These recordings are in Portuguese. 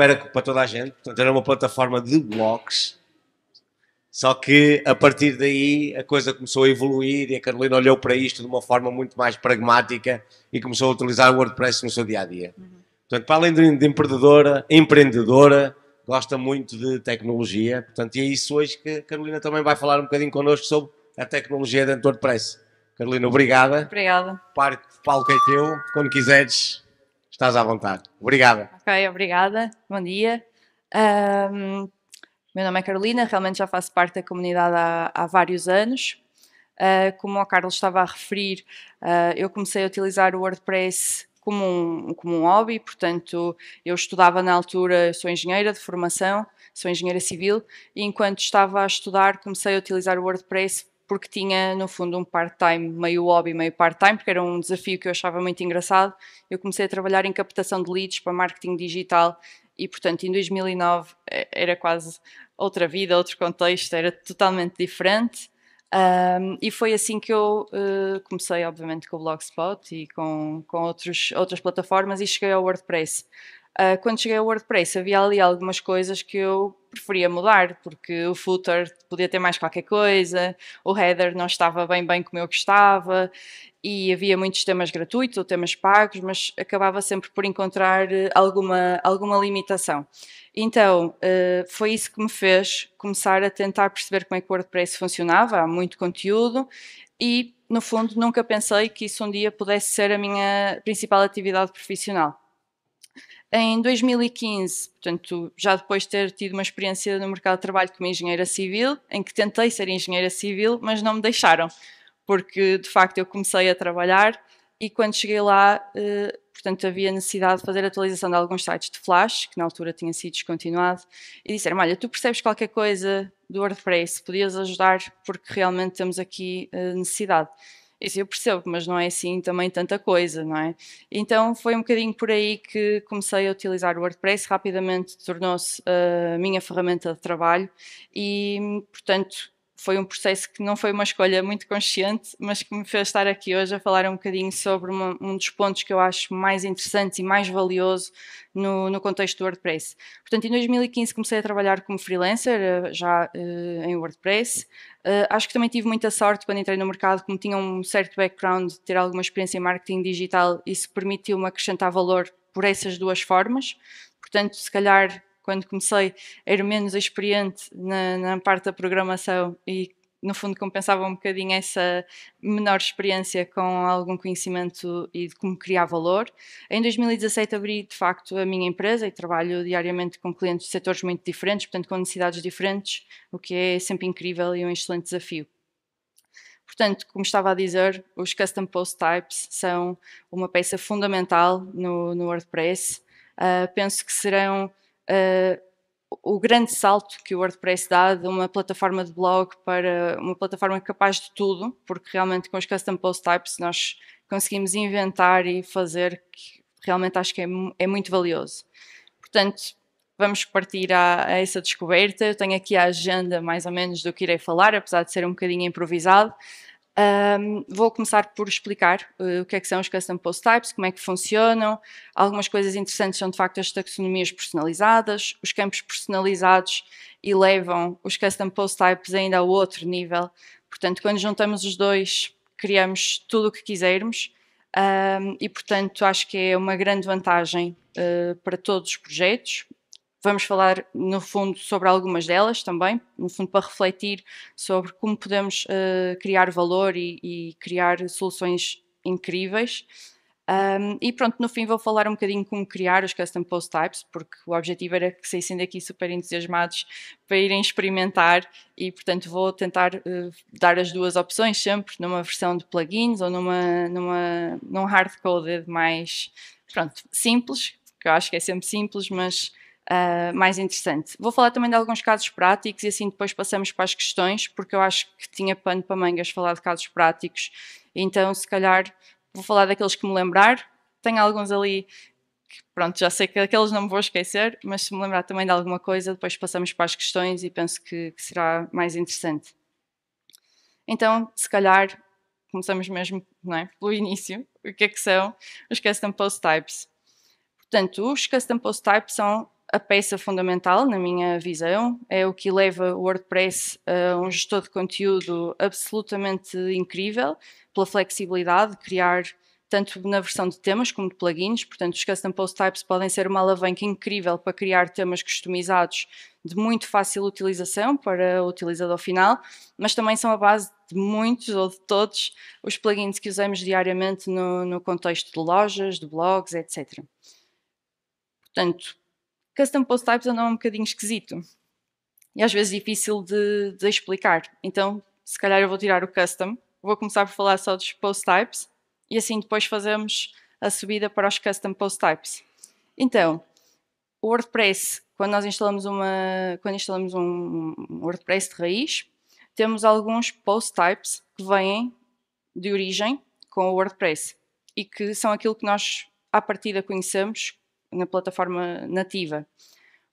era para toda a gente, portanto era uma plataforma de blogs. Só que a partir daí a coisa começou a evoluir e a Carolina olhou para isto de uma forma muito mais pragmática e começou a utilizar o WordPress no seu dia a dia. Uhum. Portanto, para além de, empreendedora, empreendedora, gosta muito de tecnologia, portanto, e é isso hoje que a Carolina também vai falar um bocadinho connosco sobre a tecnologia dentro do WordPress. Carolina, obrigada. Obrigada. Parque, palco é teu, quando quiseres. Estás à vontade. Obrigada. Ok, obrigada. Bom dia. Um, meu nome é Carolina, realmente já faço parte da comunidade há, há vários anos. Uh, como o Carlos estava a referir, uh, eu comecei a utilizar o WordPress como um, como um hobby, portanto, eu estudava na altura, sou engenheira de formação, sou engenheira civil, e enquanto estava a estudar, comecei a utilizar o WordPress porque tinha, no fundo, um part-time, meio hobby, meio part-time, porque era um desafio que eu achava muito engraçado. Eu comecei a trabalhar em captação de leads para marketing digital e, portanto, em 2009 eh, era quase outra vida, outro contexto, era totalmente diferente. Um, e foi assim que eu uh, comecei, obviamente, com o Blogspot e com, com outros, outras plataformas e cheguei ao WordPress. Ah, quando cheguei ao WordPress havia ali algumas coisas que eu preferia mudar, porque o footer podia ter mais qualquer coisa, o header não estava bem bem como eu gostava, e havia muitos temas gratuitos ou temas pagos, mas acabava sempre por encontrar eh, alguma, alguma limitação. Então, eh, foi isso que me fez começar a tentar perceber como é que o WordPress funcionava, há muito conteúdo, e no fundo nunca pensei que isso um dia pudesse ser a minha principal atividade profissional. Em 2015, portanto, já depois de ter tido uma experiência no mercado de trabalho como engenheira civil, em que tentei ser engenheira civil, mas não me deixaram, porque de facto eu comecei a trabalhar e quando cheguei lá, eh, portanto, havia necessidade de fazer a atualização de alguns sites de Flash, que na altura tinha sido descontinuado, e disseram: Olha, tu percebes qualquer coisa do WordPress, podias ajudar, porque realmente temos aqui eh, necessidade. Isso eu percebo, mas não é assim também tanta coisa, não é? Então foi um bocadinho por aí que comecei a utilizar o WordPress, rapidamente tornou-se ah, a minha ferramenta de trabalho e, portanto, foi um processo que não foi uma escolha muito consciente, mas que me fez estar aqui hoje a falar um bocadinho sobre uma, um dos pontos que eu acho mais interessantes e mais valioso no, no contexto do WordPress. Portanto, em 2015 comecei a trabalhar como freelancer, eh, já uh, em WordPress. Uh, acho que também tive muita sorte quando entrei no mercado, como tinha um certo background de ter alguma experiência em marketing digital, isso permitiu-me acrescentar valor por essas duas formas. Portanto, se calhar quando comecei era menos experiente na, na parte da programação e no fundo compensava um bocadinho essa menor experiência com algum conhecimento e de como criar valor. Em 2017 abri de facto a minha empresa e trabalho diariamente com clientes de setores muito diferentes, portanto com necessidades diferentes, o que é sempre incrível e um excelente desafio. Portanto, como estava a dizer, os custom post types são uma peça fundamental no, no WordPress. Uh, penso que serão uh, o grande salto que o WordPress dá de uma plataforma de blog para uma plataforma capaz de tudo, porque realmente com os custom post types nós conseguimos inventar e fazer que realmente acho que é, é muito valioso. Portanto, vamos partir a, a, essa descoberta. Eu tenho aqui a agenda mais ou menos do que irei falar, apesar de ser um bocadinho improvisado. Um, vou começar por explicar uh, o que é que são os custom post types, como é que funcionam. Algumas coisas interessantes são de facto as taxonomias personalizadas, os campos personalizados e levam os custom post types ainda a outro nível. Portanto, quando juntamos os dois, criamos tudo o que quisermos. Um, e portanto acho que é uma grande vantagem uh, para todos os projetos, Vamos falar, no fundo, sobre algumas delas também, no fundo, para refletir sobre como podemos uh, criar valor e, e, criar soluções incríveis. Um, e pronto, no fim vou falar um bocadinho como criar os custom post types, porque o objetivo era que saíssem daqui super entusiasmados para irem experimentar e, portanto, vou tentar uh, dar as duas opções sempre, numa versão de plugins ou numa, numa, num hard mais, pronto, simples, que eu acho que é sempre simples, mas uh, mais interessante. Vou falar também de alguns casos práticos e assim depois passamos para as questões, porque eu acho que tinha pano para mangas falar de casos práticos, então se calhar vou falar daqueles que me lembrar. Tenho alguns ali que, pronto, já sei que aqueles não me vou esquecer, mas se me lembrar também de alguma coisa, depois passamos para as questões e penso que, que será mais interessante. Então, se calhar, começamos mesmo é? pelo início. O que é que são os custom post types? Portanto, os custom post types são a peça fundamental, na minha visão, é o que leva o WordPress a um gestor de conteúdo absolutamente incrível, pela flexibilidade de criar tanto na versão de temas como de plugins, portanto os custom post types podem ser uma alavanca incrível para criar temas customizados de muito fácil utilização para o utilizador final, mas também são a base de muitos ou de todos os plugins que usamos diariamente no, no contexto de lojas, de blogs, etc. Portanto, custom post types andam um bocadinho esquisito e às vezes difícil de, de, explicar. Então, se calhar eu vou tirar o custom, vou começar por falar só dos post types e assim depois fazemos a subida para os custom post types. Então, o WordPress, quando nós instalamos uma, quando instalamos um WordPress de raiz, temos alguns post types que vêm de origem com o WordPress e que são aquilo que nós à partida conhecemos na plataforma nativa.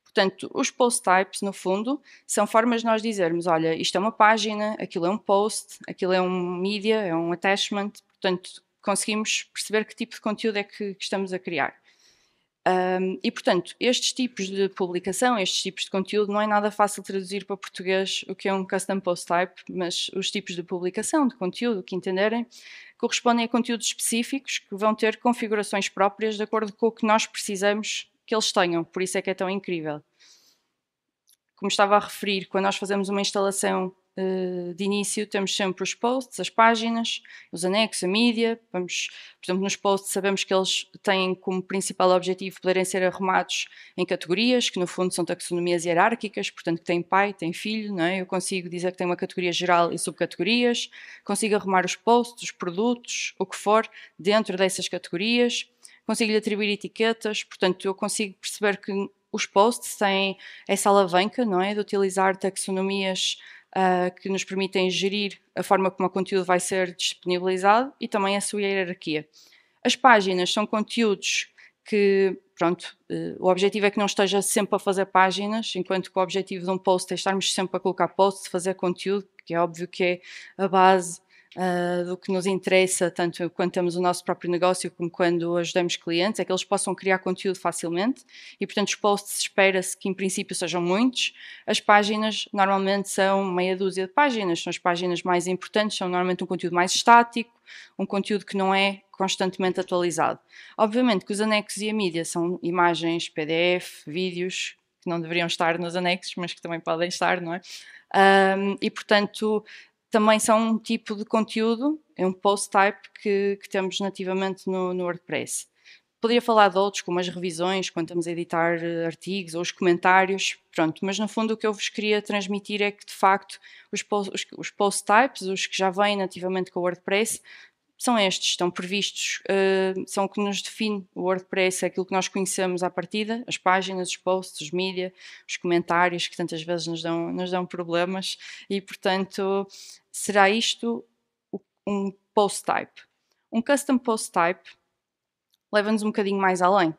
Portanto, os post types, no fundo, são formas de nós dizermos: olha, isto é uma página, aquilo é um post, aquilo é um media, é um attachment. Portanto, conseguimos perceber que tipo de conteúdo é que, que estamos a criar. Um, e, portanto, estes tipos de publicação, estes tipos de conteúdo, não é nada fácil traduzir para português o que é um custom post type, mas os tipos de publicação, de conteúdo, o que entenderem, correspondem a conteúdos específicos que vão ter configurações próprias de acordo com o que nós precisamos que eles tenham, por isso é que é tão incrível. Como estava a referir, quando nós fazemos uma instalação eh, de início temos sempre os posts, as páginas, os anexos, a mídia. Vamos, por exemplo, nos posts sabemos que eles têm como principal objetivo poderem ser arrumados em categorias, que no fundo são taxonomias hierárquicas, portanto, que tem pai, tem filho, não é? Eu consigo dizer que tem uma categoria geral e subcategorias, consigo arrumar os posts, os produtos, o que for, dentro dessas categorias. Consigo lhe atribuir etiquetas, portanto, eu consigo perceber que os posts têm essa alavanca, não é? De utilizar taxonomias uh, que nos permitem gerir a forma como o conteúdo vai ser disponibilizado e também a sua hierarquia. As páginas são conteúdos que, pronto, uh, o objetivo é que não esteja sempre a fazer páginas, enquanto que o objetivo de um post é estarmos sempre a colocar posts, fazer conteúdo, que é óbvio que é a base uh, do que nos interessa, tanto quando temos o nosso próprio negócio como quando ajudamos clientes, é que eles possam criar conteúdo facilmente e, portanto, os posts espera-se que, em princípio, sejam muitos. As páginas normalmente são meia dúzia de páginas, são as páginas mais importantes, são normalmente um conteúdo mais estático, um conteúdo que não é constantemente atualizado. Obviamente que os anexos e a mídia são imagens, PDF, vídeos, que não deveriam estar nos anexos, mas que também podem estar, não é? Um, e portanto, também são um tipo de conteúdo, é um post type que, que temos nativamente no, no WordPress. Poderia falar de outros, como as revisões, quando estamos a editar eh, artigos ou os comentários, pronto. Mas no fundo o que eu vos queria transmitir é que de facto os post, os, os post types, os que já vêm nativamente com o WordPress, são estes, estão previstos, uh, são o que nos define o WordPress, é aquilo que nós conhecemos à partida, as páginas, os posts, os mídia, os comentários que tantas vezes nos dão, nos dão problemas e, portanto, será isto um post type. Um custom post type leva-nos um bocadinho mais além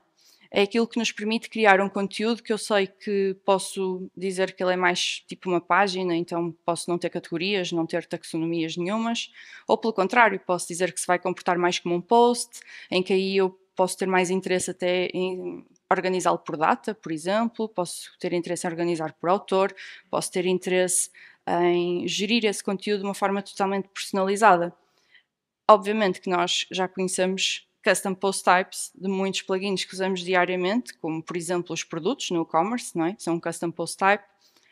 é aquilo que nos permite criar um conteúdo que eu sei que posso dizer que ele é mais tipo uma página, então posso não ter categorias, não ter taxonomias nenhumas, ou pelo contrário, posso dizer que se vai comportar mais como um post, em que aí eu posso ter mais interesse até em organizá-lo por data, por exemplo, posso ter interesse em organizar por autor, posso ter interesse em gerir esse conteúdo de uma forma totalmente personalizada. Obviamente que nós já conhecemos custom post types de muitos plugins que usamos diariamente, como por exemplo os produtos no e-commerce, não é? são um custom post type,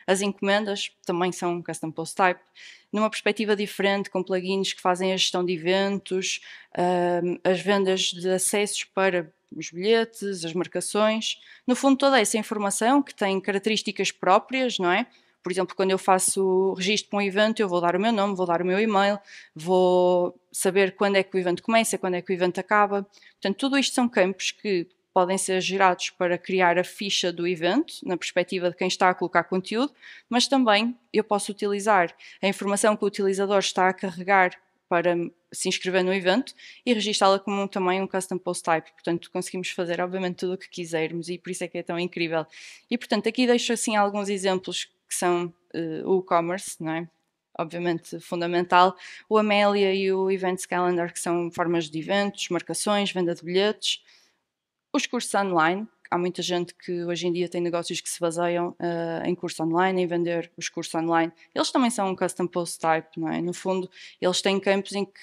as encomendas também são um custom post type, numa perspectiva diferente, com plugins que fazem a gestão de eventos, uh, as vendas de acessos para os bilhetes, as marcações, no fundo toda essa informação que tem características próprias, não é? Por exemplo, quando eu faço registro para um evento, eu vou dar o meu nome, vou dar o meu e-mail, vou saber quando é que o evento começa, quando é que o evento acaba. Portanto, tudo isto são campos que podem ser gerados para criar a ficha do evento, na perspectiva de quem está a colocar conteúdo, mas também eu posso utilizar a informação que o utilizador está a carregar para se inscrever no evento e registá-la como também um custom post type. Portanto, conseguimos fazer, obviamente, tudo o que quisermos e por isso é que é tão incrível. E, portanto, aqui deixo assim alguns exemplos que são uh, o e-commerce, não é? obviamente fundamental, o Amélia e o Events Calendar, que são formas de eventos, marcações, venda de bilhetes, os cursos online, há muita gente que hoje em dia tem negócios que se baseiam uh, em curso online, em vender os cursos online. Eles também são um custom post type, não é? No fundo, eles têm campos em que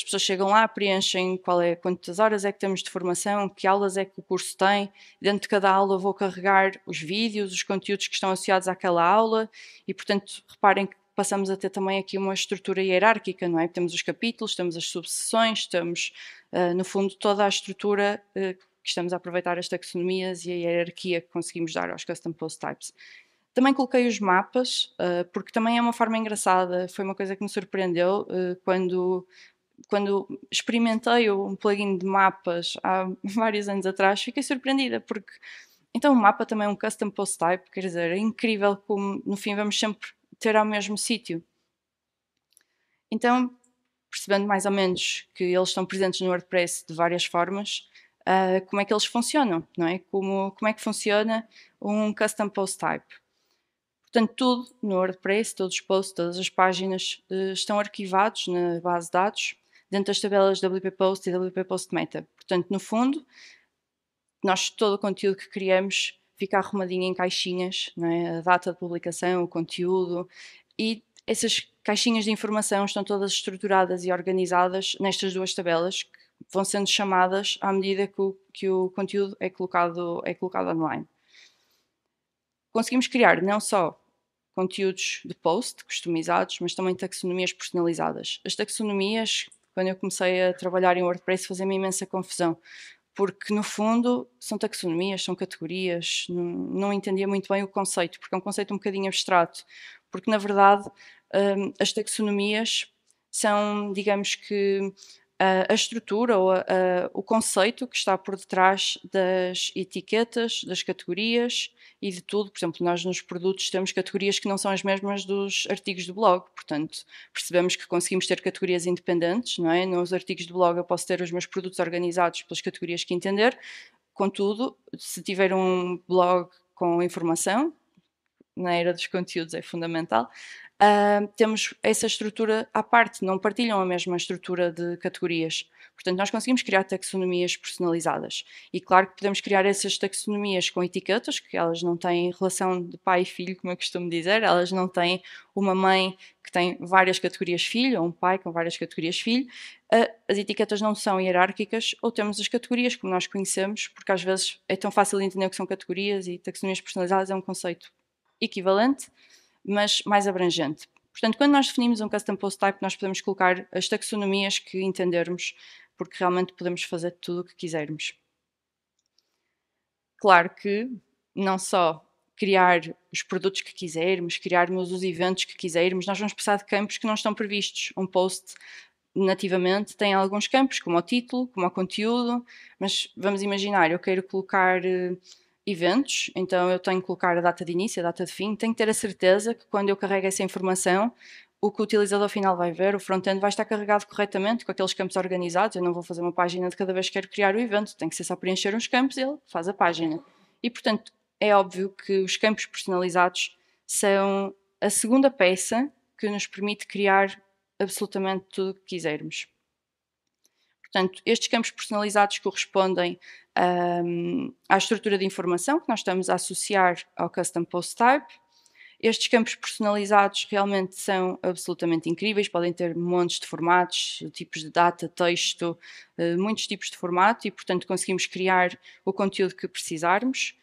as pessoas chegam lá, preenchem qual é, quantas horas é que temos de formação, que aulas é que o curso tem, dentro de cada aula vou carregar os vídeos, os conteúdos que estão associados àquela aula e, portanto, reparem que passamos a ter também aqui uma estrutura hierárquica, não é? Temos os capítulos, temos as subseções, temos, uh, no fundo, toda a estrutura uh, que estamos a aproveitar as taxonomias e a hierarquia que conseguimos dar aos custom post types. Também coloquei os mapas, ah, porque também é uma forma engraçada. Foi uma coisa que me surpreendeu quando quando experimentei um plugin de mapas há vários anos atrás, fiquei surpreendida porque então o mapa também é um custom post type, quer dizer, é incrível como no fim vamos sempre ter ao mesmo sítio. Então, percebendo mais ou menos que eles estão presentes no WordPress de várias formas, uh, como é que eles funcionam, não é? Como, como é que funciona um custom post type? Portanto, tudo no WordPress, todos os posts, todas as páginas uh, estão arquivados na base de dados dentro das tabelas WP Post e WP Post Meta. Portanto, no fundo, nós todo o conteúdo que criamos fica arrumadinho em caixinhas, é? a data de publicação, o conteúdo, e essas caixinhas de informação estão todas estruturadas e organizadas nestas duas tabelas que vão sendo chamadas à medida que o, que o conteúdo é colocado, é colocado online. Conseguimos criar não só conteúdos de post customizados, mas também taxonomias personalizadas. As taxonomias quando eu comecei a trabalhar em WordPress, fazia-me imensa confusão. Porque, no fundo, são taxonomias, são categorias, não, não entendia muito bem o conceito, porque é um conceito um bocadinho abstrato. Porque, na verdade, hum, as taxonomias são, digamos que, a estrutura ou a, a, o conceito que está por detrás das etiquetas, das categorias e de tudo. Por exemplo, nós nos produtos temos categorias que não são as mesmas dos artigos do blog, portanto, percebemos que conseguimos ter categorias independentes, não é? Nos artigos do blog eu posso ter os meus produtos organizados pelas categorias que entender, contudo, se tiver um blog com informação, na era dos conteúdos é fundamental. Uh, temos essa estrutura à parte, não partilham a mesma estrutura de categorias. Portanto, nós conseguimos criar taxonomias personalizadas. E claro que podemos criar essas taxonomias com etiquetas, que elas não têm relação de pai e filho, como eu costumo dizer, elas não têm uma mãe que tem várias categorias filho, ou um pai com várias categorias filho. Uh, as etiquetas não são hierárquicas, ou temos as categorias como nós conhecemos, porque às vezes é tão fácil de entender que são categorias e taxonomias personalizadas é um conceito equivalente, mas mais abrangente. Portanto, quando nós definimos um custom post type, nós podemos colocar as taxonomias que entendermos, porque realmente podemos fazer tudo o que quisermos. Claro que não só criar os produtos que quisermos, criarmos os eventos que quisermos, nós vamos precisar de campos que não estão previstos. Um post nativamente tem alguns campos, como o título, como o conteúdo, mas vamos imaginar, eu quero colocar eh, eventos, então eu tenho que colocar a data de início, a data de fim, tenho que ter a certeza que quando eu carrego essa informação, o que o utilizador final vai ver, o front-end vai estar carregado corretamente com aqueles campos organizados. Eu não vou fazer uma página de cada vez que quero criar o evento, tem que ser só preencher uns campos e ele faz a página. E portanto, é óbvio que os campos personalizados são a segunda peça que nos permite criar absolutamente tudo o que quisermos. Portanto, estes campos personalizados correspondem um, à estrutura de informação que nós estamos a associar ao custom post type. Estes campos personalizados realmente são absolutamente incríveis, podem ter montes de formatos, tipos de data, texto, eh, muitos tipos de formato e, portanto, conseguimos criar o conteúdo que precisarmos.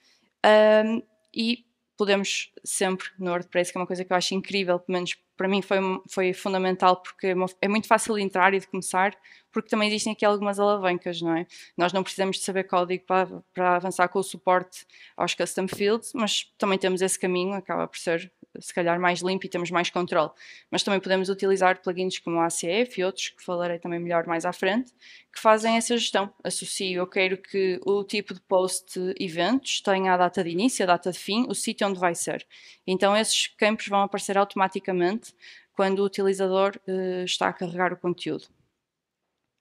Um, e podemos sempre no WordPress, que é uma coisa que eu acho incrível, pelo menos para mim foi, foi fundamental, porque é muito fácil de entrar e de começar, porque também existem aqui algumas alavancas, não é? Nós não precisamos de saber código para, para avançar com o suporte aos custom fields, mas também temos esse caminho, acaba por ser se calhar mais limpo e temos mais controle. Mas também podemos utilizar plugins como o ACF e outros que falarei também melhor mais à frente, que fazem essa gestão. Associo, eu quero que o tipo de post eventos tenha a data de início, a data de fim, o sítio onde vai ser. Então esses campos vão aparecer automaticamente quando o utilizador eh, está a carregar o conteúdo.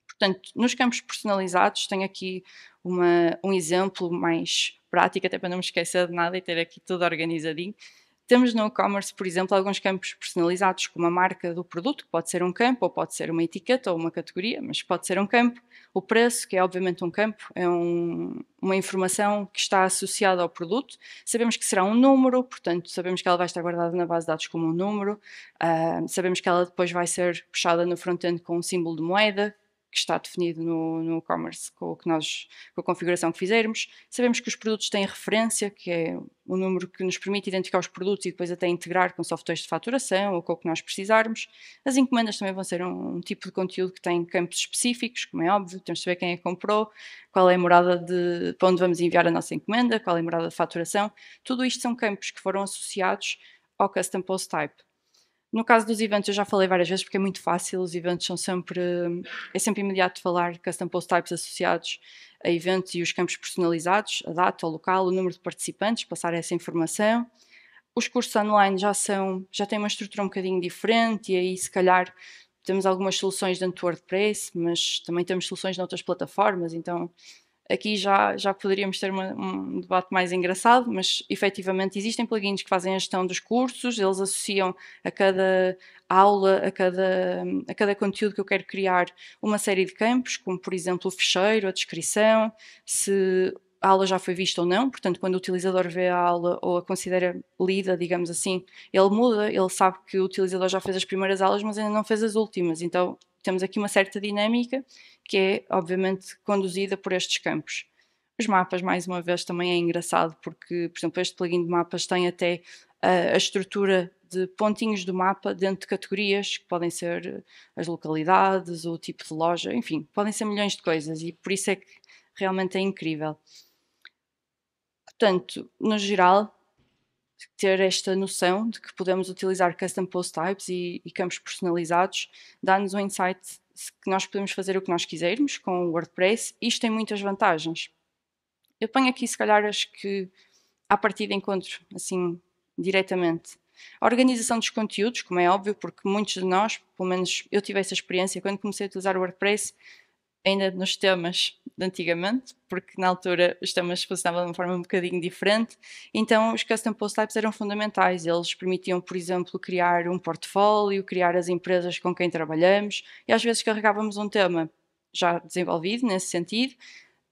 Portanto, nos campos personalizados, tenho aqui uma, um exemplo mais prático, até para não me esquecer de nada e ter aqui tudo organizadinho. Temos no e-commerce, por exemplo, alguns campos personalizados, como a marca do produto, que pode ser um campo, ou pode ser uma etiqueta ou uma categoria, mas pode ser um campo. O preço, que é obviamente um campo, é um, uma informação que está associada ao produto. Sabemos que será um número, portanto, sabemos que ela vai estar guardada na base de dados como um número. Uh, sabemos que ela depois vai ser puxada no front-end com um símbolo de moeda, que está definido no, no e-commerce com, o que nós, com a configuração que fizermos. Sabemos que os produtos têm referência, que é o número que nos permite identificar os produtos e depois até integrar com softwares de faturação ou com o que nós precisarmos. As encomendas também vão ser um, um tipo de conteúdo que tem campos específicos, como é óbvio, temos de saber quem a é comprou, qual é a morada de para onde vamos enviar a nossa encomenda, qual é a morada de faturação. Tudo isto são campos que foram associados ao custom post type. No caso dos eventos, eu já falei várias vezes porque é muito fácil, os eventos são sempre. É sempre imediato falar custom post types associados a eventos e os campos personalizados, a data, o local, o número de participantes, passar essa informação. Os cursos online já são, já têm uma estrutura um bocadinho diferente e aí se calhar temos algumas soluções dentro do WordPress, mas também temos soluções noutras plataformas, então Aqui já, já poderíamos ter uma, um debate mais engraçado, mas efetivamente existem plugins que fazem a gestão dos cursos, eles associam a cada aula, a cada, a cada conteúdo que eu quero criar, uma série de campos, como por exemplo o fecheiro, a descrição, se a aula já foi vista ou não, portanto, quando o utilizador vê a aula ou a considera lida, digamos assim, ele muda, ele sabe que o utilizador já fez as primeiras aulas, mas ainda não fez as últimas, então temos aqui uma certa dinâmica que é, obviamente, conduzida por estes campos. Os mapas, mais uma vez, também é engraçado, porque, por exemplo, este plugin de mapas tem até uh, a estrutura de pontinhos do mapa dentro de categorias, que podem ser eh, as localidades, o tipo de loja, enfim, podem ser milhões de coisas, e por isso é que realmente é incrível. Portanto, no geral, ter esta noção de que podemos utilizar custom post types e, e campos personalizados dá-nos um insight que nós podemos fazer o que nós quisermos com o WordPress. Isto tem muitas vantagens. Eu ponho aqui, se calhar, as que à partida encontro, assim, diretamente. A organização dos conteúdos, como é óbvio, porque muitos de nós, pelo menos eu tive essa experiência, quando comecei a utilizar o WordPress, ainda nos temas de antigamente, porque na altura os temas funcionavam de uma forma um bocadinho diferente, então os custom post types eram fundamentais, eles permitiam, por exemplo, criar um portfólio, criar as empresas com quem trabalhamos, e às vezes carregávamos um tema já desenvolvido nesse sentido,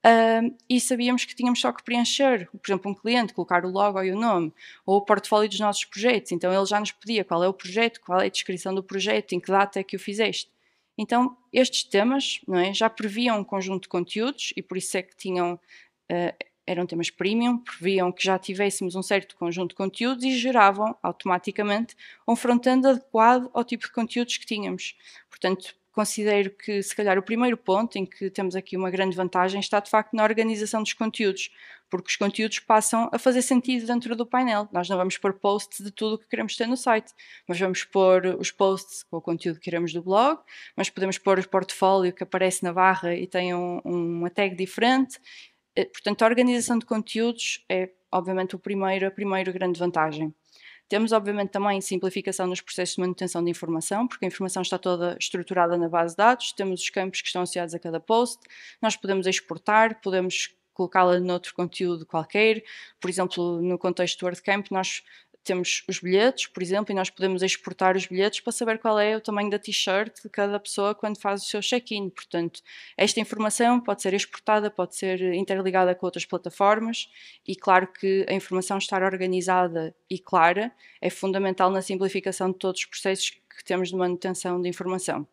um, e sabíamos que tínhamos só que preencher, por exemplo, um cliente, colocar o logo e o nome, ou o portfólio dos nossos projetos, então ele já nos pedia qual é o projeto, qual é a descrição do projeto, em que data é que o fizeste. Então, estes temas não é, já previam um conjunto de conteúdos e por isso é que tinham, uh, eram temas premium, previam que já tivéssemos um certo conjunto de conteúdos e geravam automaticamente um front-end adequado ao tipo de conteúdos que tínhamos. Portanto, considero que, se calhar, o primeiro ponto em que temos aqui uma grande vantagem está, de facto, na organização dos conteúdos, porque os conteúdos passam a fazer sentido dentro do painel. Nós não vamos pôr posts de tudo o que queremos ter no site, mas vamos pôr os posts com o conteúdo que queremos do blog, mas podemos pôr o portfólio que aparece na barra e tem um, uma tag diferente. Eh, portanto, a organização de conteúdos é, obviamente, o primeiro, a primeira grande vantagem. Temos, obviamente, também simplificação nos processos de manutenção de informação, porque a informação está toda estruturada na base de dados, temos os campos que estão associados a cada post, nós podemos exportar, podemos colocá-la noutro conteúdo qualquer. Por exemplo, no contexto do WordCamp, nós temos os bilhetes, por exemplo, e nós podemos exportar os bilhetes para saber qual é o tamanho da t-shirt de cada pessoa quando faz o seu check-in. Portanto, esta informação pode ser exportada, pode ser interligada com outras plataformas e, claro, que a informação estar organizada e clara é fundamental na simplificação de todos os processos que temos de manutenção de informação.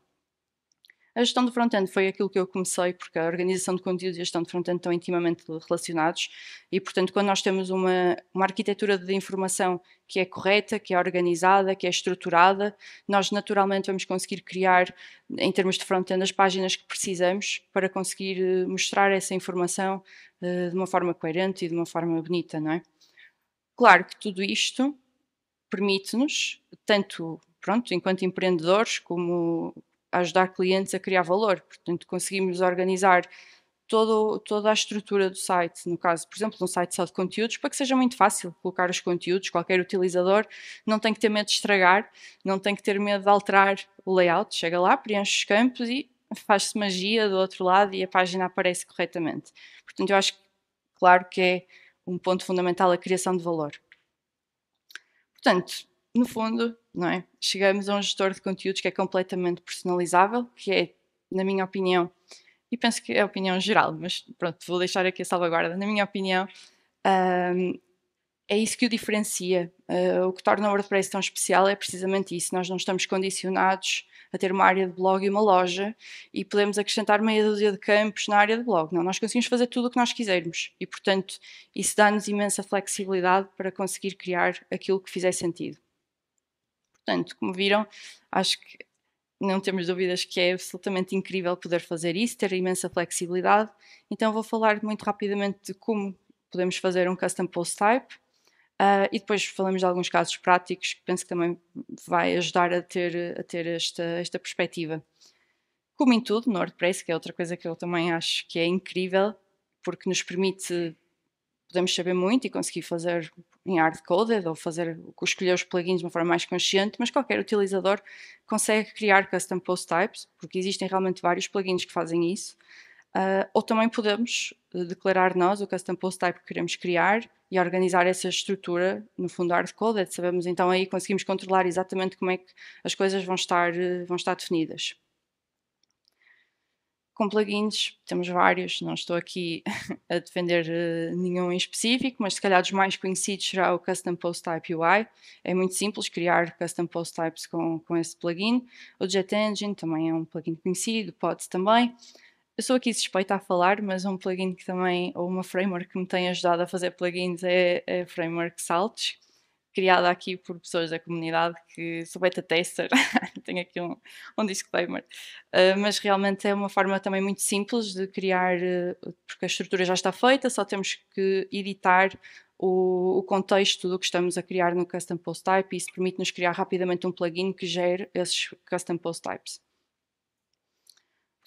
A gestão de front-end foi aquilo que eu comecei, porque a organização de conteúdos e a gestão de front-end estão intimamente relacionados e, portanto, quando nós temos uma, uma arquitetura de informação que é correta, que é organizada, que é estruturada, nós naturalmente vamos conseguir criar, em termos de front-end, as páginas que precisamos para conseguir eh, mostrar essa informação uh, de uma forma coerente e de uma forma bonita, não é? Claro que tudo isto permite-nos, tanto pronto, enquanto empreendedores como ajudar clientes a criar valor. Portanto, conseguimos organizar todo, toda a estrutura do site. No caso, por exemplo, um site só de conteúdos, para que seja muito fácil colocar os conteúdos. Qualquer utilizador não tem que ter medo de estragar, não tem que ter medo de alterar o layout. Chega lá, preenche os campos e faz-se magia do outro lado e a página aparece corretamente. Portanto, eu acho que, claro que é um ponto fundamental a criação de valor. Portanto, no fundo, não é? Chegamos a um gestor de conteúdos que é completamente personalizável, que é, na minha opinião, e penso que é a opinião geral, mas pronto, vou deixar aqui a salvaguarda. Na minha opinião, um, é isso que o diferencia. Uh, o que torna o WordPress tão especial é precisamente isso. Nós não estamos condicionados a ter uma área de blog e uma loja e podemos acrescentar meia dúzia de campos na área de blog. Não, nós conseguimos fazer tudo o que nós quisermos e, portanto, isso dá-nos imensa flexibilidade para conseguir criar aquilo que fizer sentido. Portanto, como viram, acho que não temos dúvidas que é absolutamente incrível poder fazer isso, ter imensa flexibilidade. Então, vou falar muito rapidamente de como podemos fazer um custom post type. Uh, e depois falamos de alguns casos práticos que penso que também vai ajudar a ter, a ter esta, esta perspectiva. Como em tudo, no WordPress, que é outra coisa que eu também acho que é incrível, porque nos permite, podemos saber muito e conseguir fazer em hardcoded ou fazer, escolher os plugins de uma forma mais consciente, mas qualquer utilizador consegue criar custom post types, porque existem realmente vários plugins que fazem isso. Uh, ou também podemos eh, declarar nós o custom post type que queremos criar e organizar essa estrutura no fundo hardcoded. Sabemos então aí conseguimos controlar exatamente como é que as coisas vão estar, eh, vão estar definidas. Com plugins, temos vários, não estou aqui a defender eh, nenhum em específico, mas se calhar dos mais conhecidos será o Custom Post Type UI. É muito simples criar Custom Post Types com, com esse plugin. O Jet Engine também é um plugin conhecido, Pods também. Eu sou aqui suspeita a falar, mas um plugin que também, ou uma framework que me tem ajudado a fazer plugins é, é a framework Salts, criada aqui por pessoas da comunidade que sou beta tester, tenho aqui um, um disclaimer, uh, mas realmente é uma forma também muito simples de criar, uh, porque a estrutura já está feita, só temos que editar o, o contexto do que estamos a criar no Custom Post Type e isso permite-nos criar rapidamente um plugin que gere esses Custom Post Types.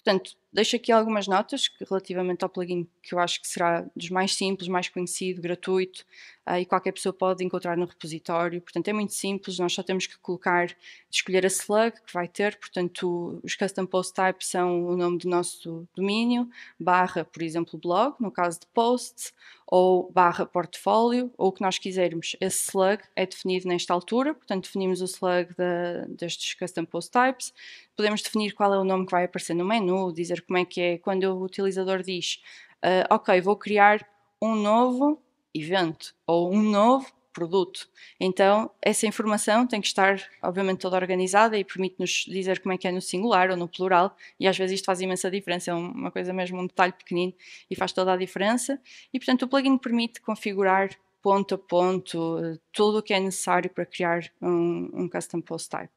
Portanto, deixo aqui algumas notas relativamente ao plugin que eu acho que será dos mais simples, mais conhecido, gratuito, ah, e qualquer pessoa pode encontrar no repositório. Portanto, é muito simples, nós só temos que colocar, escolher a slug que vai ter, portanto, os custom post types são o nome do nosso domínio, barra, por exemplo, blog, no caso de posts, ou barra portfólio, ou o que nós quisermos. Esse slug é definido nesta altura, portanto, definimos o slug de, destes custom post types, podemos definir qual é o nome que vai aparecer no menu, dizer como é que é, quando o utilizador diz, uh, ok, vou criar um novo evento ou um novo produto. Então, essa informação tem que estar, obviamente, toda organizada e permite-nos dizer como é que é no singular ou no plural, e às vezes isto faz imensa diferença, é uma coisa mesmo, um detalhe pequenino, e faz toda a diferença. E, portanto, o plugin permite configurar ponto a ponto eh, tudo o que é necessário para criar um, um custom post type.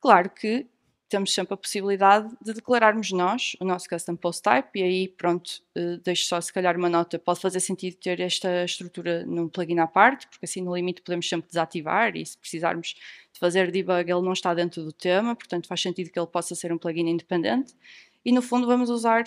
Claro que temos sempre a possibilidade de declararmos nós o nosso custom post type e aí pronto, eh, deixo só se calhar uma nota, pode fazer sentido ter esta estrutura num plugin à parte, porque assim no limite podemos sempre desativar e se precisarmos de fazer debug ele não está dentro do tema, portanto faz sentido que ele possa ser um plugin independente e no fundo vamos usar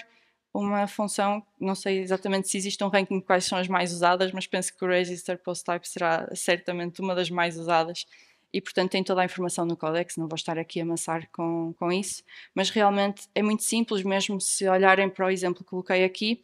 uma função, não sei exatamente se existe um ranking de quais são as mais usadas, mas penso que o register post type será certamente uma das mais usadas e, portanto, tem toda a informação no Codex, não vou estar aqui a amassar com, com isso, mas realmente é muito simples, mesmo se olharem para o exemplo que coloquei aqui,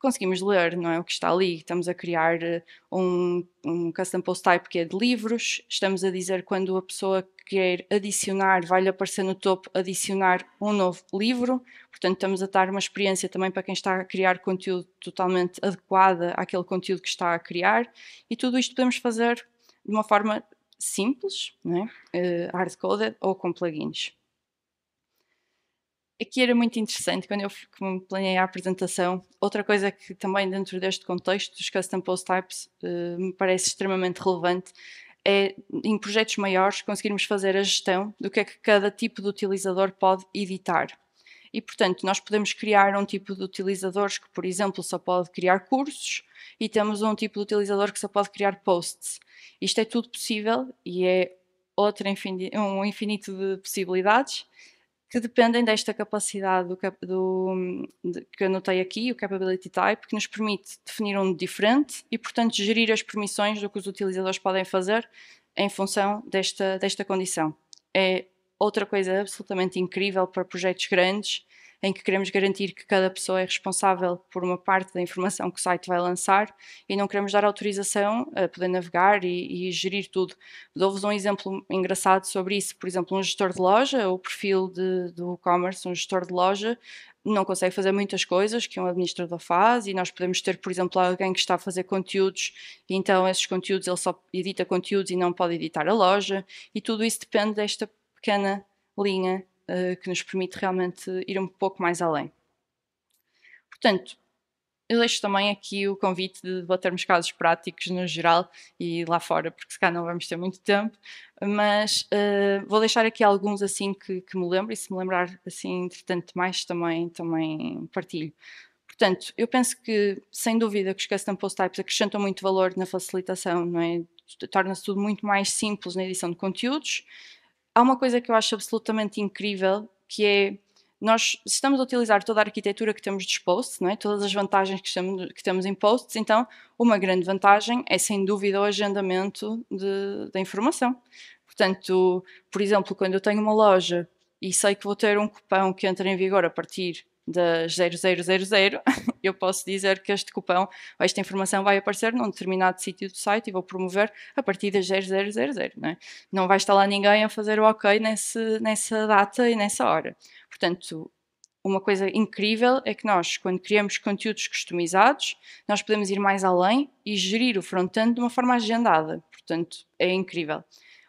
conseguimos ler, não é? O que está ali. Estamos a criar eh, um, um custom post type que é de livros, estamos a dizer quando a pessoa quer adicionar, vai-lhe aparecer no topo adicionar um novo livro, portanto, estamos a dar uma experiência também para quem está a criar conteúdo totalmente adequada àquele conteúdo que está a criar, e tudo isto podemos fazer de uma forma simples, né? uh, eh, hard-coded ou com plugins. Aqui era muito interessante, quando eu planeei a apresentação, outra coisa que também dentro deste contexto dos custom post types uh, me parece extremamente relevante é, em projetos maiores, conseguirmos fazer a gestão do que é que cada tipo de utilizador pode editar. E, portanto, nós podemos criar um tipo de utilizadores que, por exemplo, só pode criar cursos e temos um tipo de utilizador que só pode criar posts. Isto é tudo possível e é outro infinito, um infinito de possibilidades que dependem desta capacidade do, do, de, que anotei aqui, o Capability Type, que nos permite definir um diferente e, portanto, gerir as permissões do que os utilizadores podem fazer em função desta, desta condição. É Outra coisa absolutamente incrível para projetos grandes, em que queremos garantir que cada pessoa é responsável por uma parte da informação que o site vai lançar e não queremos dar autorização a poder navegar e, e gerir tudo. Dou-vos um exemplo engraçado sobre isso. Por exemplo, um gestor de loja, o perfil de, do e-commerce, um gestor de loja, não consegue fazer muitas coisas que um administrador faz e nós podemos ter, por exemplo, alguém que está a fazer conteúdos e então esses conteúdos ele só edita conteúdos e não pode editar a loja e tudo isso depende desta pequena linha uh, que nos permite realmente ir um pouco mais além. Portanto, eu deixo também aqui o convite de debatermos casos práticos no geral e lá fora, porque se cá não vamos ter muito tempo, mas uh, vou deixar aqui alguns assim que, que, me lembro e se me lembrar assim, entretanto, mais também, também partilho. Portanto, eu penso que, sem dúvida, que os custom post types acrescentam muito valor na facilitação, não é? Torna-se tudo muito mais simples na edição de conteúdos, há uma coisa que eu acho absolutamente incrível, que é nós estamos a utilizar toda a arquitetura que temos dos posts, não é? todas as vantagens que, estamos, que temos em posts, então uma grande vantagem é sem dúvida o agendamento da informação. Portanto, por exemplo, quando eu tenho uma loja e sei que vou ter um cupão que entra em vigor a partir da 0000, eu posso dizer que este cupão, esta informação vai aparecer num determinado sítio do site e vou promover a partir da 0000. Não, é? não vai estar lá ninguém a fazer o ok nesse, nessa data e nessa hora. Portanto, uma coisa incrível é que nós, quando criamos conteúdos customizados, nós podemos ir mais além e gerir o front-end de uma forma agendada. Portanto, é incrível.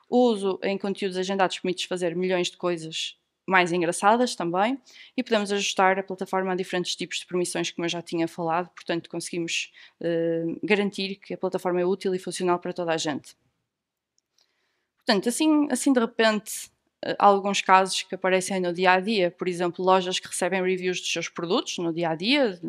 O uso em conteúdos agendados permite fazer milhões de coisas mais engraçadas também e podemos ajustar a plataforma a diferentes tipos de permissões, como eu já tinha falado, portanto, conseguimos eh, garantir que a plataforma é útil e funcional para toda a gente. Portanto, assim, assim de repente alguns casos que aparecem no dia a dia, por exemplo, lojas que recebem reviews dos seus produtos no dia a dia,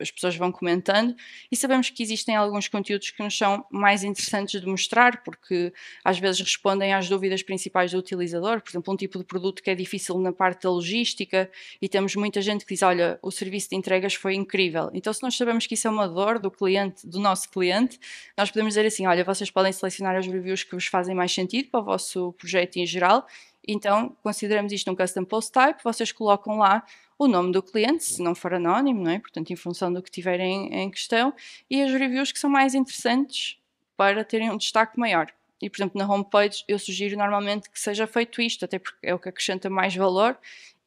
as pessoas vão comentando e sabemos que existem alguns conteúdos que nos são mais interessantes de mostrar porque às vezes respondem às dúvidas principais do utilizador, por exemplo, um tipo de produto que é difícil na parte da logística e temos muita gente que diz, olha, o serviço de entregas foi incrível. Então, se nós sabemos que isso é uma dor do cliente, do nosso cliente, nós podemos dizer assim, olha, vocês podem selecionar os reviews que vos fazem mais sentido para o vosso projeto em geral então, consideramos isto um custom post type, vocês colocam lá o nome do cliente, se não for anónimo, não é? portanto, em função do que tiverem em questão, e as reviews que são mais interessantes para terem um destaque maior. E, por exemplo, na homepage eu sugiro normalmente que seja feito isto, até porque é o que acrescenta mais valor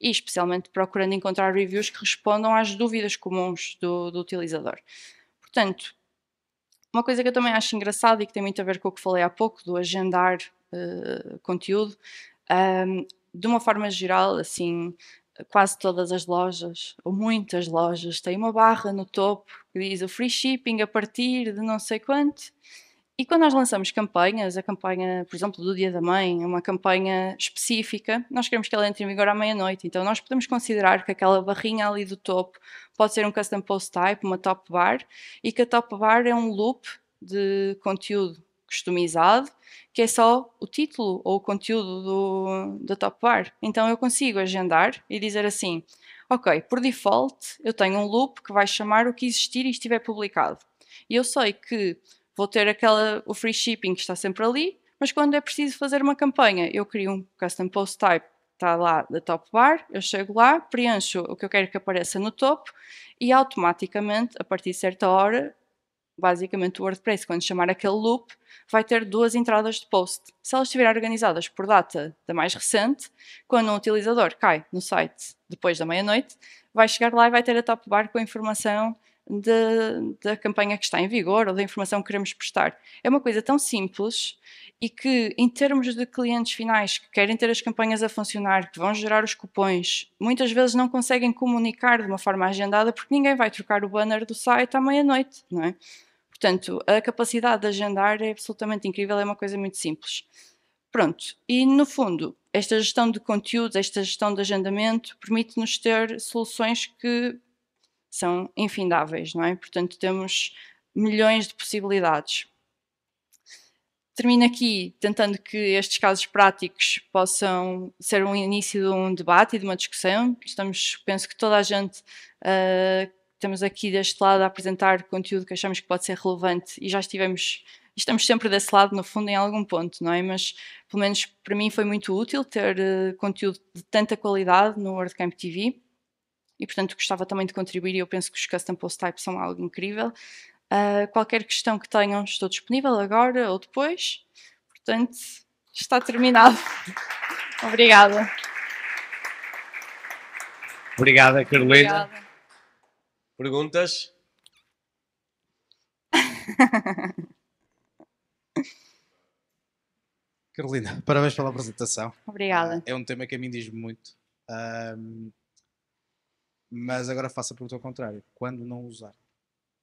e especialmente procurando encontrar reviews que respondam às dúvidas comuns do, do utilizador. Portanto, uma coisa que eu também acho engraçada e que tem muito a ver com o que falei há pouco, do agendar uh, conteúdo, um, de uma forma geral, assim, quase todas as lojas, ou muitas lojas, têm uma barra no topo que diz o free shipping a partir de não sei quanto. E quando nós lançamos campanhas, a campanha, por exemplo, do Dia da Mãe, é uma campanha específica, nós queremos que ela entre em vigor à meia-noite, então nós podemos considerar que aquela barrinha ali do topo pode ser um custom post type, uma top bar, e que a top bar é um loop de conteúdo customizado que é só o título ou o conteúdo do, do top bar. Então eu consigo agendar e dizer assim: ok, por default eu tenho um loop que vai chamar o que existir e estiver publicado. E eu sei que vou ter aquela, o free shipping que está sempre ali, mas quando é preciso fazer uma campanha, eu crio um custom post type está lá da top bar, eu chego lá, preencho o que eu quero que apareça no topo e automaticamente, a partir de certa hora, basicamente o WordPress, quando chamar aquele loop, vai ter duas entradas de post. Se elas estiverem organizadas por data da mais recente, quando um utilizador cai no site depois da meia-noite, vai chegar lá e vai ter a top bar com a informação de, da campanha que está em vigor ou da informação que queremos prestar. É uma coisa tão simples e que, em termos de clientes finais que querem ter as campanhas a funcionar, que vão gerar os cupons, muitas vezes não conseguem comunicar de uma forma agendada porque ninguém vai trocar o banner do site à meia-noite, não é? Portanto, a capacidade de agendar é absolutamente incrível, é uma coisa muito simples. Pronto, e no fundo, esta gestão de conteúdos, esta gestão de agendamento, permite-nos ter soluções que são infindáveis, não é? Portanto, temos milhões de possibilidades. Termino aqui tentando que estes casos práticos possam ser um início de um debate e de uma discussão. Estamos, penso que toda a gente uh, estamos aqui deste lado a apresentar conteúdo que achamos que pode ser relevante e já estivemos estamos sempre desse lado, no fundo, em algum ponto, não é? Mas, pelo menos para mim, foi muito útil ter uh, conteúdo de tanta qualidade no WordCamp TV e, portanto, gostava também de contribuir e eu penso que os custom post types são algo incrível. Uh, qualquer questão que tenham, estou disponível agora ou depois. Portanto, está terminado. Obrigada. Obrigada, Carolina. Obrigada. Perguntas? Carolina, parabéns pela apresentação. Obrigada. Ah, é um tema que a mim diz muito. Um, mas agora faça a pergunta ao contrário. Quando não usar?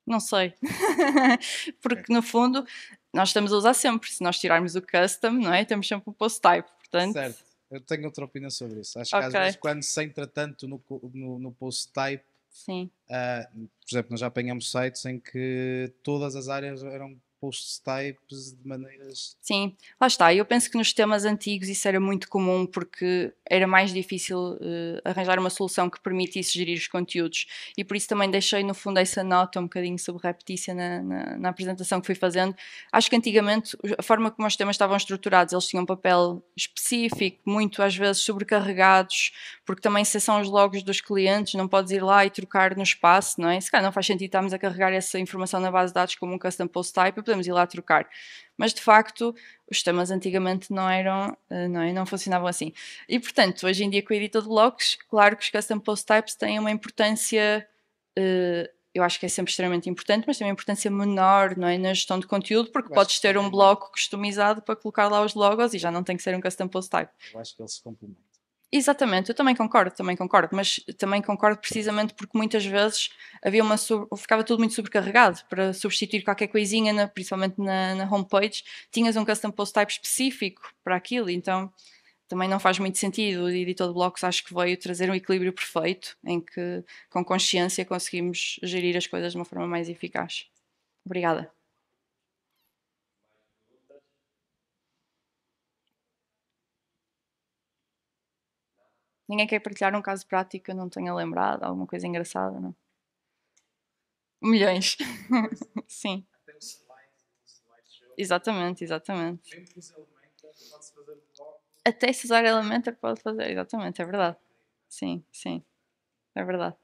Não sei. Porque no fundo nós estamos a usar sempre. Se nós tirarmos o custom, não é? Temos sempre um post type. Portanto... Certo. Eu tenho outra opinião sobre isso. Acho okay. que às vezes quando se entra tanto no, no, no post type Sim. Uh, por exemplo, nós já apanhamos sites em que todas as áreas eram post types de maneiras. Sim, lá está. Eu penso que nos temas antigos isso era muito comum porque era mais difícil uh, arranjar uma solução que permitisse gerir os conteúdos e por isso também deixei no fundo essa nota um bocadinho sobre repetícia na, na, na, apresentação que fui fazendo. Acho que antigamente a forma como os temas estavam estruturados, eles tinham um papel específico, muito às vezes sobrecarregados porque também se são os logos dos clientes, não podes ir lá e trocar no espaço, não é? Se calhar não faz sentido estarmos a carregar essa informação na base de dados como um custom post type e podemos ir lá trocar. Mas de facto, os temas antigamente não eram, eh, não, é? não funcionavam assim. E portanto, hoje em dia com a editor de logs, claro que os custom post types têm uma importância. Uh, eu acho que é sempre extremamente importante, mas tem uma importância menor não é, na gestão de conteúdo, porque eu podes ter um é. bloco customizado para colocar lá os logos e já não tem que ser um custom post type. Eu acho que eles se complementam. Exatamente, eu também concordo, também concordo, mas também concordo precisamente porque muitas vezes havia uma sobre, ficava tudo muito sobrecarregado para substituir qualquer coisinha, na, principalmente na, na, homepage, tinhas um custom post type específico para aquilo, então também não faz muito sentido. O editor de blocos acho que veio trazer um equilíbrio perfeito em que com consciência conseguimos gerir as coisas de uma forma mais eficaz. Obrigada. Ninguém quer partilhar um caso prático que eu não tenha lembrado, alguma coisa engraçada, não? Milhões. Sim. Até um slide, slideshow. Exatamente, exatamente. Até se usar Elementor pode fazer, exatamente, é verdade. Sim, sim. É verdade.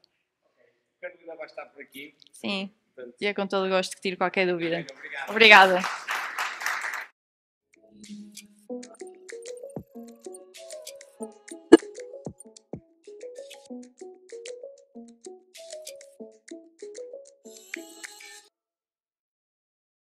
Quero que dúvida vai estar por aqui. Sim. Portanto, e é com todo o gosto que tiro qualquer dúvida. Obrigada.